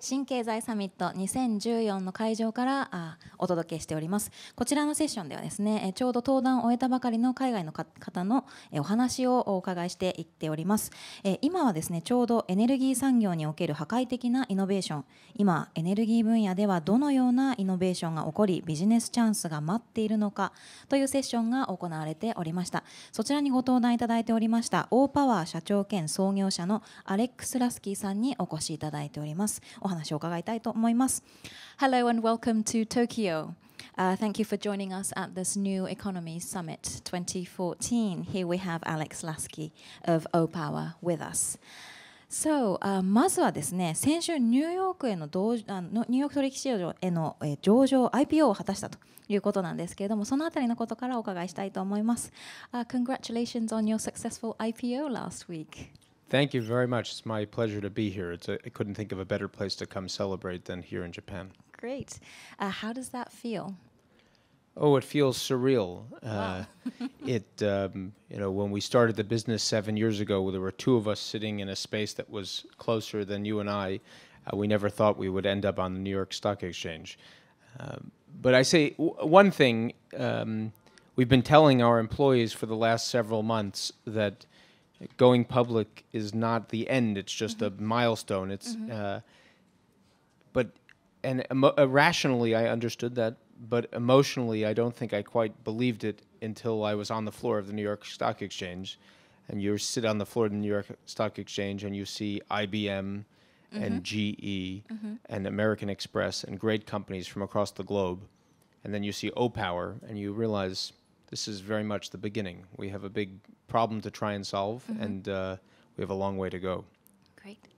新経済サミット2014の会場からお届けしておりますこちらのセッションではですねちょうど登壇を終えたばかりの海外の方のお話をお伺いしていっております今はですねちょうどエネルギー産業における破壊的なイノベーション今エネルギー分野ではどのようなイノベーションが起こりビジネスチャンスが待っているのかというセッションが行われておりましたそちらにご登壇いただいておりましたオーパワー社長兼創業者のアレックス・ラスキーさんにお越しいただいておりますおお話を伺いたいと思います。Hello and welcome to Tokyo. Uh, thank you for joining us at this new Economy Summit 2014. Here we have Alex Lasky of OPower with us. So, uh, まずはですね先週ニューヨークへの同あのニューヨーク取引市場への、えー、上場 IPO を果たしたということなんですけれどもそのあたりのことからお伺いしたいと思います。Uh, congratulations on your successful IPO last week. Thank you very much. It's my pleasure to be here. It's a, I couldn't think of a better place to come celebrate than here in Japan. Great. Uh, how does that feel? Oh, it feels surreal. Uh, wow. Uh, it, um, you know, when we started the business seven years ago, there were two of us sitting in a space that was closer than you and I. Uh, we never thought we would end up on the New York Stock Exchange. Um, but I say one thing um, we've been telling our employees for the last several months that going public is not the end; it's just mm-hmm. a milestone. It's mm-hmm. uh, but and emo- uh, rationally, I understood that, but emotionally, I don't think I quite believed it until I was on the floor of the New York Stock Exchange, and you sit on the floor of the New York Stock Exchange and you see IBM. Mm-hmm. and GE mm-hmm. and American Express and great companies from across the globe. And then you see O Power and you realize this is very much the beginning. We have a big problem to try and solve, mm-hmm. and uh, we have a long way to go. Great.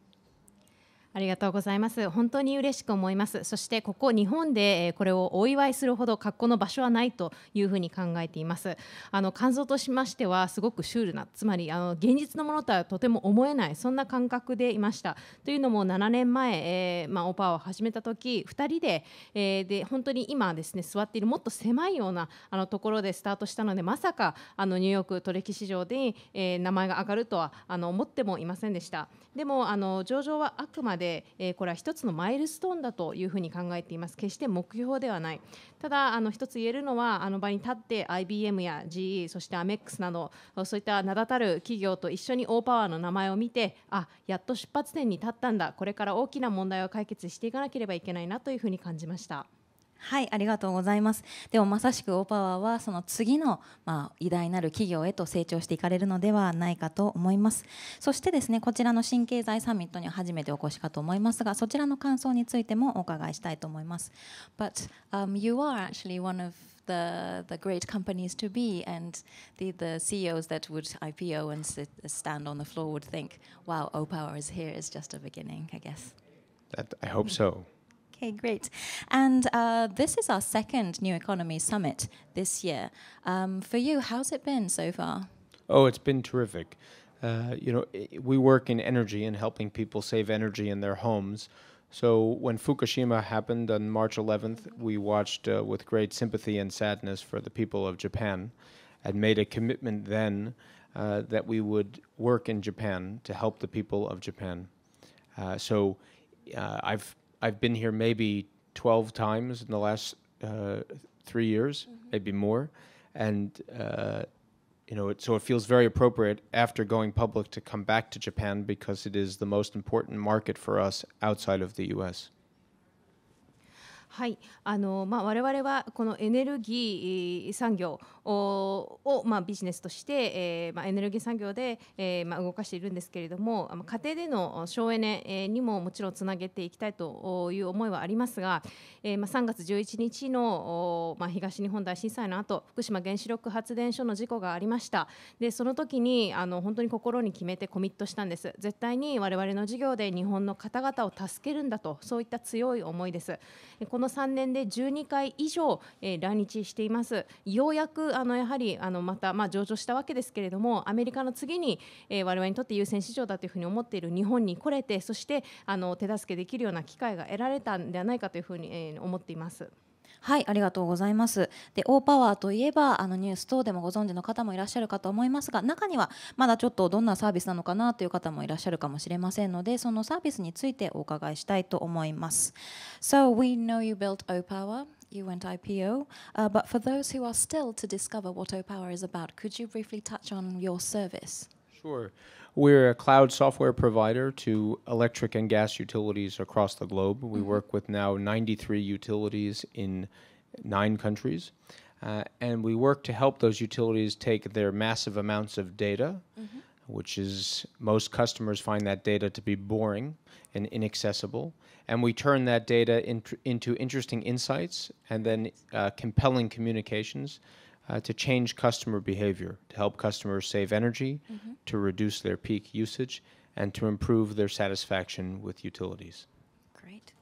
ありがとうございます本当に嬉しく思いますそしてここ日本でこれをお祝いするほど格好の場所はないというふうに考えていますあの感想としましてはすごくシュールなつまりあの現実のものとはとても思えないそんな感覚でいましたというのも7年前、えー、まあ、オパーを始めた時2人で,、えー、で本当に今ですね座っているもっと狭いようなあのところでスタートしたのでまさかあのニューヨーク取引市場で、えー、名前が上がるとはあの思ってもいませんでしたでもあの上場はあくまでで、えー、これは一つのマイルストーンだというふうに考えています決して目標ではないただあの一つ言えるのはあの場に立って IBM や GE そしてアメックスなどそういった名だたる企業と一緒にオーパワーの名前を見てあやっと出発点に立ったんだこれから大きな問題を解決していかなければいけないなというふうに感じました。はいありがとうございますでもまさしくオーパワーはその次の、まあ、偉大なる企業へと成長していかれるのではないかと思いますそしてですねこちらの新経済サミットには初めてお越しかと思いますがそちらの感想についてもお伺いしたいと思います But、um, you are actually one of the, the great companies to be and the, the CEOs that would IPO and sit, stand on the floor would think wow O power is here is just a beginning I guess that I hope so Okay, great. And uh, this is our second New Economy Summit this year. Um, for you, how's it been so far? Oh, it's been terrific. Uh, you know, it, we work in energy and helping people save energy in their homes. So when Fukushima happened on March 11th, we watched uh, with great sympathy and sadness for the people of Japan and made a commitment then uh, that we would work in Japan to help the people of Japan. Uh, so uh, I've I've been here maybe 12 times in the last uh, three years, mm-hmm. maybe more. And, uh, you know, it, so it feels very appropriate after going public to come back to Japan because it is the most important market for us outside of the US. はいあのまあ、我々はこのエネルギー産業を、まあ、ビジネスとして、えーまあ、エネルギー産業で、えーまあ、動かしているんですけれども家庭での省エネにももちろんつなげていきたいという思いはありますが、えーまあ、3月11日の、まあ、東日本大震災の後福島原子力発電所の事故がありましたでその時にあの本当に心に決めてコミットしたんです絶対に我々の事業で日本の方々を助けるんだとそういった強い思いです。この3年で12回以上、えー、来日しています。ようやくあのやはりあのまた、まあ、上場したわけですけれどもアメリカの次に、えー、我々にとって優先市場だというふうに思っている日本に来れてそしてあの手助けできるような機会が得られたんではないかというふうに、えー、思っています。はいありがとうございますでオーパワーといえばあのニュース等でもご存知の方もいらっしゃるかと思いますが中にはまだちょっとどんなサービスなのかなという方もいらっしゃるかもしれませんのでそのサービスについてお伺いしたいと思います So we know you built OPower you went IPO. Uh, but for those who are still to discover what OPower is about, could you briefly touch on your service? Sure. We're a cloud software provider to electric and gas utilities across the globe. We mm-hmm. work with now 93 utilities in nine countries. Uh, and we work to help those utilities take their massive amounts of data, mm-hmm. which is most customers find that data to be boring and inaccessible. And we turn that data in, into interesting insights and then uh, compelling communications uh, to change customer behavior, to help customers save energy, mm-hmm to reduce their peak usage and to improve their satisfaction with utilities. Great.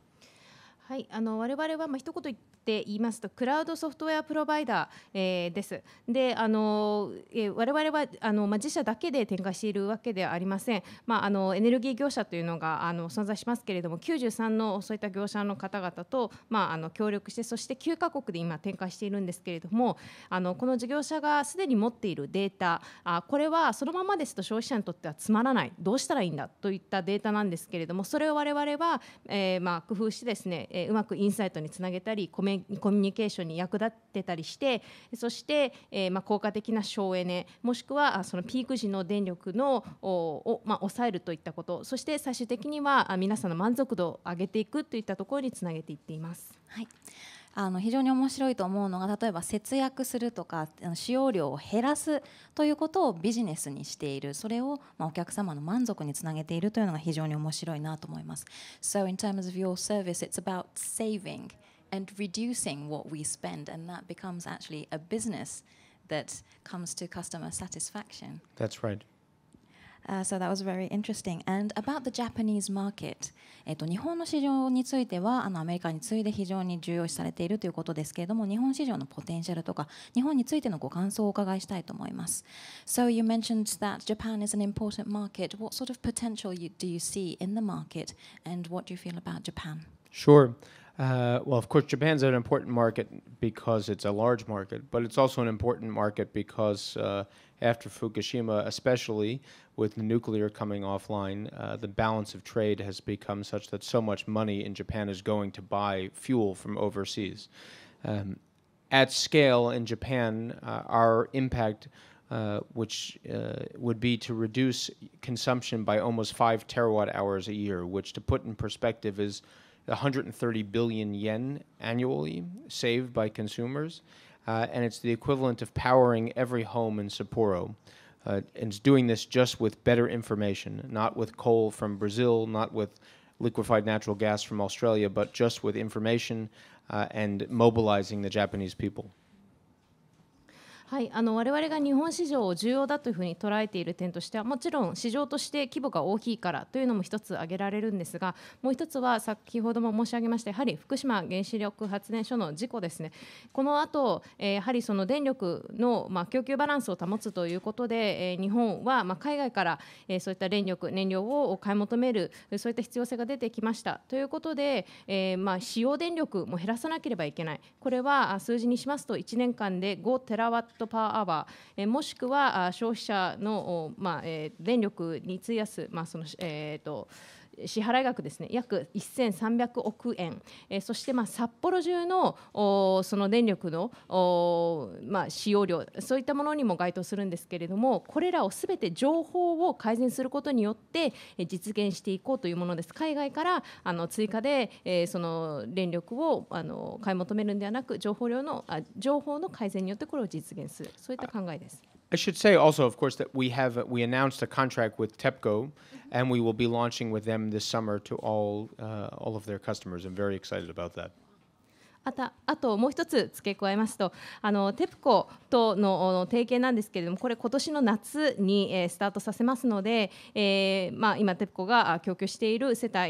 はい、あの我々はまあ一言で言いますとクラウドソフトウェアプロバイダー、えです。であの、え我々はあの、ま自社だけで展開しているわけではありません、まあ、あのエネルギー業者というのがあの存在しますけれども93のそういった業者の方々と、まあ、あの協力してそして9カ国で今展開しているんですけれどもあのこの事業者がすでに持っているデータあこれはそのままですと消費者にとってはつまらないどうしたらいいんだといったデータなんですけれどもそれを我々は、えーまあ、工夫してですね、えー、うまくインサイトにつなげたりコメコミュニケーションに役立ってたりしてそして、えー、まあ、効果的な省エネもしくはそのピーク時の電力のを、まあ、抑えるといったことそして最終的には皆さんの満足度を上げていくといったところにつなげていっています。はいあの非常に面白いと思うのが例えば節約するとか使用量を減らすということをビジネスにしているそれをまあお客様の満足につなげているというのが非常に面白いなと思います。So in terms of your service, it's about saving. and reducing what we spend, and that becomes actually a business that comes to customer satisfaction. That's right. Uh, so that was very interesting. And about the Japanese market, えっと、日本の市場についてはあのアメリカに次いで非常に重要視されているということですけれども、日本市場のポテンシャルとか、日本についてのご感想をお伺いしたいと思います。So eh, you mentioned that Japan is an important market. What sort of potential do you see in the market, and what do you feel about Japan? Sure. Uh, well, of course, Japan's an important market because it's a large market, but it's also an important market because uh, after Fukushima, especially with nuclear coming offline, uh, the balance of trade has become such that so much money in Japan is going to buy fuel from overseas. Um, at scale in Japan, uh, our impact. Uh, which uh, would be to reduce consumption by almost five terawatt hours a year, which, to put in perspective, is 130 billion yen annually saved by consumers, uh, and it's the equivalent of powering every home in Sapporo. Uh, and it's doing this just with better information, not with coal from Brazil, not with liquefied natural gas from Australia, but just with information uh, and mobilizing the Japanese people. はい、あの我々が日本市場を重要だというふうに捉えている点としてはもちろん市場として規模が大きいからというのも1つ挙げられるんですがもう1つは先ほども申し上げましたやはり福島原子力発電所の事故ですねこの後、えやはりその電力の、ま供給バランスを保つということで、え日本は、ま海外から、えそういった電力燃料を買い求めるそういった必要性が出てきましたということで、えま使用電力も減らさなければいけないこれは数字にしますと1年間で5テラワットトパワーアワー、えもしくは消費者の、まあえ電力に費やす、まあそのえーと支払額ですね約1300億円、えそしてま札幌中のその電力のま使用量そういったものにも該当するんですけれどもこれらを全て情報を改善することによって実現していこうというものです海外からあの追加で、えその電力をあの買い求めるんではなく情報量のあ情報の改善によってこれを実現するそういった考えです。I should say also, of course, that we have we announced a contract with TEPCO, and we will be launching with them this summer to all uh, all of their customers. I'm very excited about that. あとあともう一つ付け加えますとあのテプコとの提携なんですけれどもこれ今年の夏に、えー、スタートさせますので、えーまあ、今テプコが供給している世帯、え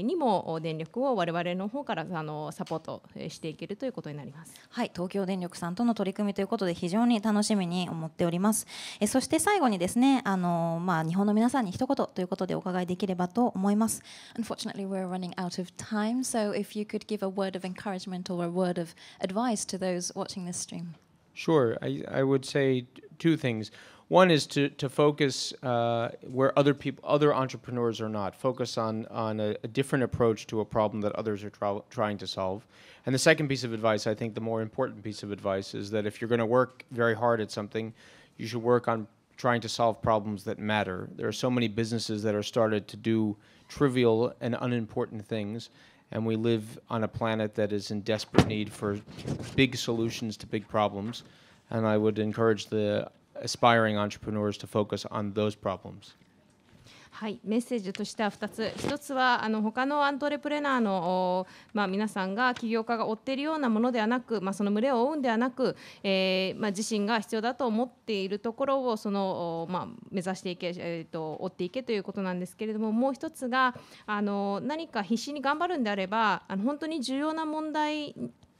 ー、にも電力をわれわれの方からあのサポートしていけるということになります、はい、東京電力さんとの取り組みということで非常に楽しみに思っております。えそして最後にですねあの、まあ、日本の皆さんに一言ということでお伺いできればと思います。Unfortunately, we're running out of time, so if you could give a word of encouragement or a word of advice to those watching this stream? Sure. I, I would say two things. One is to, to focus uh, where other people, other entrepreneurs are not. Focus on on a, a different approach to a problem that others are trying to solve. And the second piece of advice, I think, the more important piece of advice is that if you're going to work very hard at something, you should work on trying to solve problems that matter. There are so many businesses that are started to do trivial and unimportant things, and we live on a planet that is in desperate need for big solutions to big problems and i would encourage the aspiring entrepreneurs to focus on those problems. はい、メッセージとしては2つ1つはあの他のアントレプレナーの、まあ、皆さんが起業家が追っているようなものではなく、まあ、その群れを追うんではなく、えー、まあ、自身が必要だと思っているところをその、ま目指していけ、えーと、と追っていけということなんですけれどももう1つがあの何か必死に頑張るんであればあの本当に重要な問題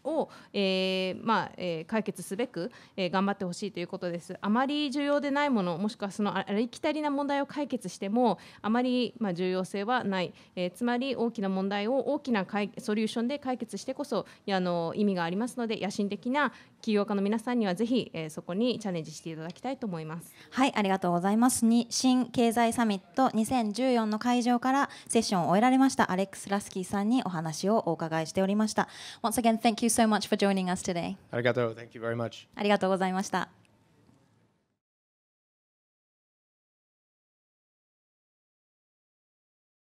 を、えー、まあえー、解決すべく、えー、頑張ってほしいということです。あまり重要でないものもしくはそのありきたりな問題を解決してもあまり、まあ、重要性はない、えつまり大きな問題を大きなソリューションで解決してこそやあの意味がありますので野心的な起業家の皆さんにはぜひ、えそこにチャレンジしていただきたいと思います。はいありがとうございますに新経済サミット2014の会場からセッションを終えられましたアレックス・ラスキーさんにお話をお伺いしておりました。Once again, thank you you so much for joining us today. ありがとう。Thank you very much. ありがとうございました。